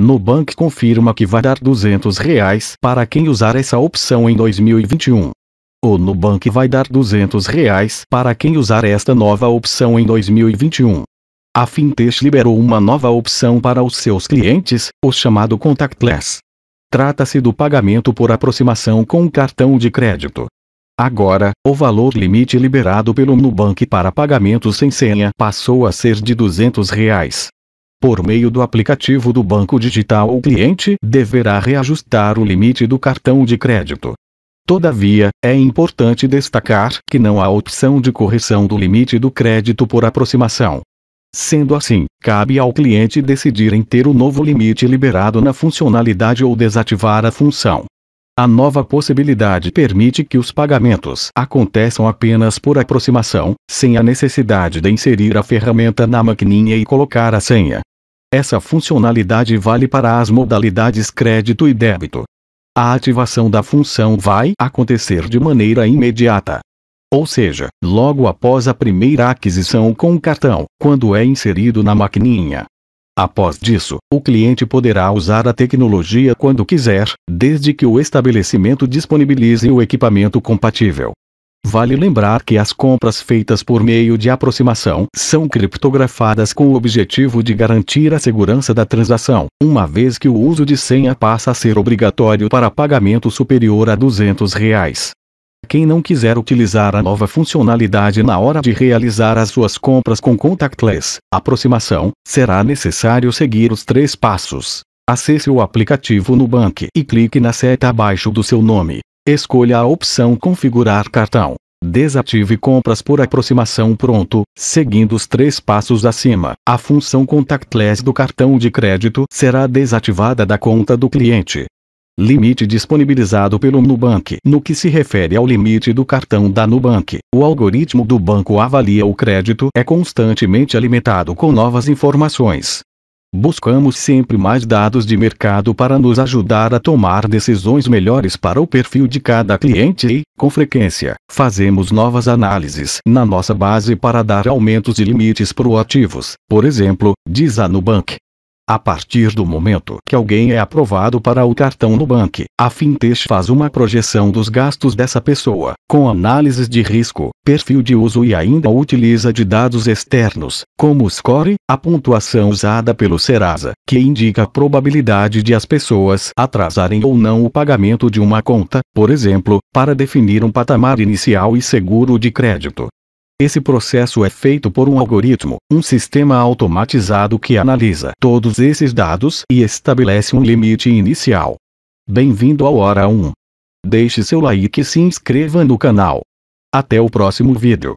Nubank confirma que vai dar R$ 200 reais para quem usar essa opção em 2021. O Nubank vai dar R$ 200 reais para quem usar esta nova opção em 2021. A Fintech liberou uma nova opção para os seus clientes, o chamado Contactless. Trata-se do pagamento por aproximação com um cartão de crédito. Agora, o valor limite liberado pelo Nubank para pagamentos sem senha passou a ser de R$ 200. Reais por meio do aplicativo do banco digital o cliente deverá reajustar o limite do cartão de crédito. Todavia, é importante destacar que não há opção de correção do limite do crédito por aproximação. Sendo assim, cabe ao cliente decidir em ter o novo limite liberado na funcionalidade ou desativar a função. A nova possibilidade permite que os pagamentos aconteçam apenas por aproximação, sem a necessidade de inserir a ferramenta na maquininha e colocar a senha. Essa funcionalidade vale para as modalidades crédito e débito. A ativação da função vai acontecer de maneira imediata. Ou seja, logo após a primeira aquisição com o cartão, quando é inserido na maquininha. Após disso, o cliente poderá usar a tecnologia quando quiser, desde que o estabelecimento disponibilize o equipamento compatível. Vale lembrar que as compras feitas por meio de aproximação são criptografadas com o objetivo de garantir a segurança da transação, uma vez que o uso de senha passa a ser obrigatório para pagamento superior a R$ 200. Reais. Quem não quiser utilizar a nova funcionalidade na hora de realizar as suas compras com contactless aproximação, será necessário seguir os três passos. Acesse o aplicativo no banco e clique na seta abaixo do seu nome. Escolha a opção Configurar cartão. Desative compras por aproximação pronto, seguindo os três passos acima. A função contactless do cartão de crédito será desativada da conta do cliente. Limite disponibilizado pelo Nubank. No que se refere ao limite do cartão da Nubank, o algoritmo do banco avalia o crédito é constantemente alimentado com novas informações. Buscamos sempre mais dados de mercado para nos ajudar a tomar decisões melhores para o perfil de cada cliente e, com frequência, fazemos novas análises na nossa base para dar aumentos e limites proativos, por exemplo, diz a Nubank. A partir do momento que alguém é aprovado para o cartão no banco, a Fintech faz uma projeção dos gastos dessa pessoa, com análises de risco, perfil de uso e ainda utiliza de dados externos, como o score, a pontuação usada pelo Serasa, que indica a probabilidade de as pessoas atrasarem ou não o pagamento de uma conta, por exemplo, para definir um patamar inicial e seguro de crédito. Esse processo é feito por um algoritmo, um sistema automatizado que analisa todos esses dados e estabelece um limite inicial. Bem-vindo ao Hora 1. Deixe seu like e se inscreva no canal. Até o próximo vídeo.